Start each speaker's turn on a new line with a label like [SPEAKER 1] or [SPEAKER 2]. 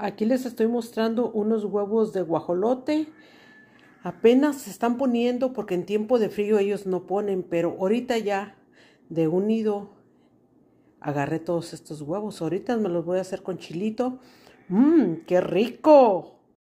[SPEAKER 1] Aquí les estoy mostrando unos huevos de guajolote. Apenas se están poniendo porque en tiempo de frío ellos no ponen, pero ahorita ya de un nido agarré todos estos huevos. Ahorita me los voy a hacer con chilito. ¡Mmm, qué rico!